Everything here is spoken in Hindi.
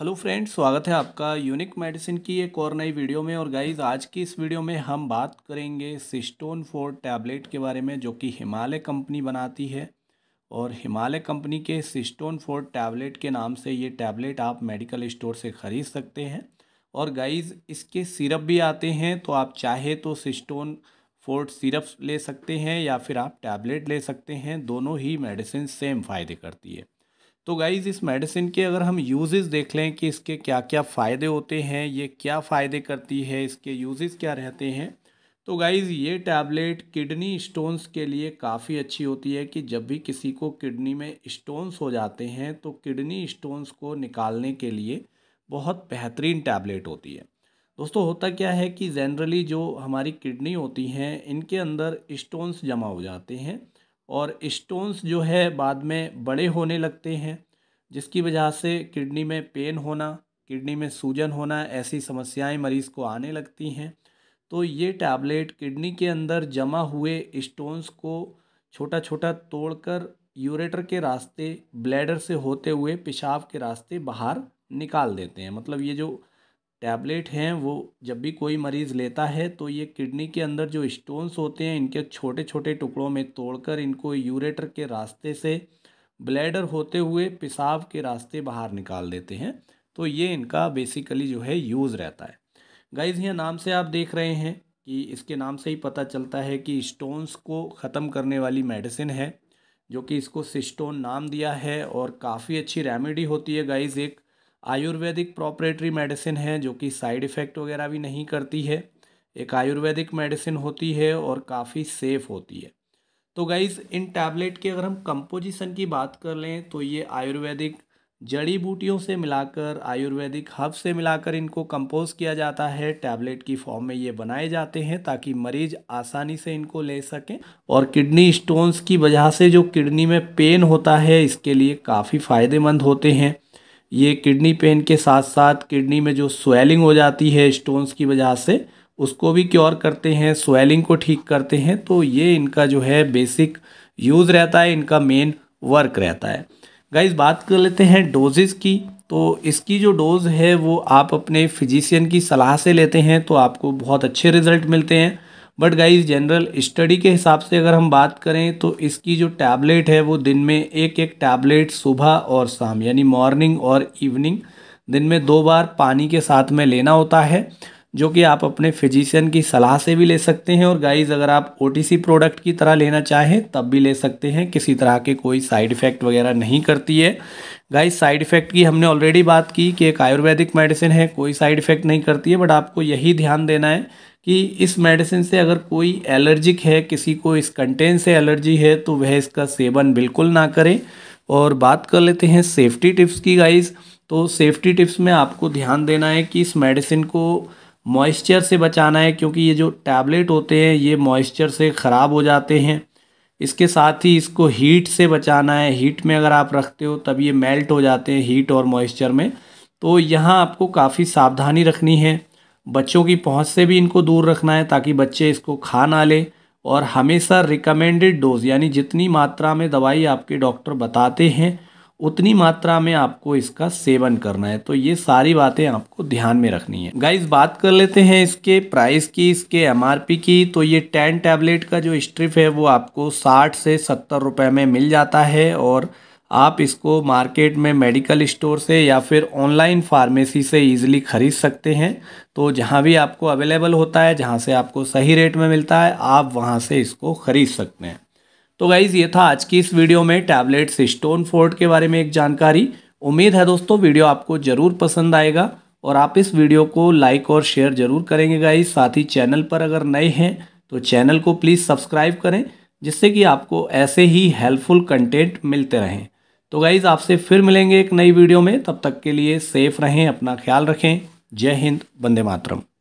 हेलो फ्रेंड्स स्वागत है आपका यूनिक मेडिसिन की एक और नई वीडियो में और गाइज आज की इस वीडियो में हम बात करेंगे सिस्टोन फोर टैबलेट के बारे में जो कि हिमालय कंपनी बनाती है और हिमालय कंपनी के सिस्टोन फोर टैबलेट के नाम से ये टैबलेट आप मेडिकल स्टोर से ख़रीद सकते हैं और गाइज इसके सिरप भी आते हैं तो आप चाहे तो सिस्टोन फोर्ट सिरप ले सकते हैं या फिर आप टैबलेट ले सकते हैं दोनों ही मेडिसिन सेम फ़ायदे करती है तो गाइज़ इस मेडिसिन के अगर हम यूजेस देख लें कि इसके क्या क्या फ़ायदे होते हैं ये क्या फ़ायदे करती है इसके यूजेस क्या रहते हैं तो गाइज़ ये टैबलेट किडनी स्टोन्स के लिए काफ़ी अच्छी होती है कि जब भी किसी को किडनी में स्टोन्स हो जाते हैं तो किडनी स्टोन्स को निकालने के लिए बहुत बेहतरीन टैबलेट होती है दोस्तों होता क्या है कि जनरली जो हमारी किडनी होती हैं इनके अंदर स्टोन्स जमा हो जाते हैं और स्टोन्स जो है बाद में बड़े होने लगते हैं जिसकी वजह से किडनी में पेन होना किडनी में सूजन होना ऐसी समस्याएं मरीज़ को आने लगती हैं तो ये टैबलेट किडनी के अंदर जमा हुए स्टोन्स को छोटा छोटा तोड़कर यूरेटर के रास्ते ब्लैडर से होते हुए पेशाब के रास्ते बाहर निकाल देते हैं मतलब ये जो टैबलेट हैं वो जब भी कोई मरीज़ लेता है तो ये किडनी के अंदर जो स्टोन्स होते हैं इनके छोटे छोटे टुकड़ों में तोड़कर इनको यूरेटर के रास्ते से ब्लैडर होते हुए पेशाब के रास्ते बाहर निकाल देते हैं तो ये इनका बेसिकली जो है यूज़ रहता है गाइज यहाँ नाम से आप देख रहे हैं कि इसके नाम से ही पता चलता है कि स्टोन्स को ख़त्म करने वाली मेडिसिन है जो कि इसको सिस्टोन नाम दिया है और काफ़ी अच्छी रेमेडी होती है गाइज एक आयुर्वेदिक प्रॉपरेटरी मेडिसिन है जो कि साइड इफ़ेक्ट वगैरह भी नहीं करती है एक आयुर्वेदिक मेडिसिन होती है और काफ़ी सेफ़ होती है तो गाइज़ इन टैबलेट की अगर हम कंपोजिशन की बात कर लें तो ये आयुर्वेदिक जड़ी बूटियों से मिलाकर आयुर्वेदिक हब से मिलाकर इनको कंपोज किया जाता है टैबलेट की फॉर्म में ये बनाए जाते हैं ताकि मरीज आसानी से इनको ले सकें और किडनी स्टोन्स की वजह से जो किडनी में पेन होता है इसके लिए काफ़ी फ़ायदेमंद होते हैं ये किडनी पेन के साथ साथ किडनी में जो स्वेलिंग हो जाती है स्टोन्स की वजह से उसको भी क्योर करते हैं स्वेलिंग को ठीक करते हैं तो ये इनका जो है बेसिक यूज़ रहता है इनका मेन वर्क रहता है गाइज बात कर लेते हैं डोजेज़ की तो इसकी जो डोज़ है वो आप अपने फिजिशियन की सलाह से लेते हैं तो आपको बहुत अच्छे रिजल्ट मिलते हैं बट गाइज जनरल स्टडी के हिसाब से अगर हम बात करें तो इसकी जो टैबलेट है वो दिन में एक एक टैबलेट सुबह और शाम यानी मॉर्निंग और इवनिंग दिन में दो बार पानी के साथ में लेना होता है जो कि आप अपने फिजिशियन की सलाह से भी ले सकते हैं और गाइज अगर आप ओ प्रोडक्ट की तरह लेना चाहें तब भी ले सकते हैं किसी तरह के कोई साइड इफ़ेक्ट वगैरह नहीं करती है गाइस साइड इफ़ेक्ट की हमने ऑलरेडी बात की कि एक आयुर्वेदिक मेडिसिन है कोई साइड इफ़ेक्ट नहीं करती है बट आपको यही ध्यान देना है कि इस मेडिसिन से अगर कोई एलर्जिक है किसी को इस कंटेन से एलर्जी है तो वह इसका सेवन बिल्कुल ना करें और बात कर लेते हैं सेफ्टी टिप्स की गाइस तो सेफ्टी टिप्स में आपको ध्यान देना है कि इस मेडिसिन को मॉइस्चर से बचाना है क्योंकि ये जो टैबलेट होते हैं ये मॉइस्चर से ख़राब हो जाते हैं इसके साथ ही इसको हीट से बचाना है हीट में अगर आप रखते हो तब ये मेल्ट हो जाते हैं हीट और मॉइस्चर में तो यहाँ आपको काफ़ी सावधानी रखनी है बच्चों की पहुँच से भी इनको दूर रखना है ताकि बच्चे इसको खा ना लें और हमेशा रिकमेंडेड डोज यानी जितनी मात्रा में दवाई आपके डॉक्टर बताते हैं उतनी मात्रा में आपको इसका सेवन करना है तो ये सारी बातें आपको ध्यान में रखनी है गाइज बात कर लेते हैं इसके प्राइस की इसके एम की तो ये टेन टैबलेट का जो स्ट्रिप है वो आपको साठ से सत्तर रुपये में मिल जाता है और आप इसको मार्केट में मेडिकल स्टोर से या फिर ऑनलाइन फार्मेसी से इजीली ख़रीद सकते हैं तो जहाँ भी आपको अवेलेबल होता है जहाँ से आपको सही रेट में मिलता है आप वहाँ से इसको ख़रीद सकते हैं तो गाइज़ ये था आज की इस वीडियो में टैबलेट्स स्टोन फोर्ट के बारे में एक जानकारी उम्मीद है दोस्तों वीडियो आपको ज़रूर पसंद आएगा और आप इस वीडियो को लाइक और शेयर ज़रूर करेंगे गाइज साथ ही चैनल पर अगर नए हैं तो चैनल को प्लीज़ सब्सक्राइब करें जिससे कि आपको ऐसे ही हेल्पफुल कंटेंट मिलते रहें तो गाइज़ आपसे फिर मिलेंगे एक नई वीडियो में तब तक के लिए सेफ़ रहें अपना ख्याल रखें जय हिंद वंदे मातरम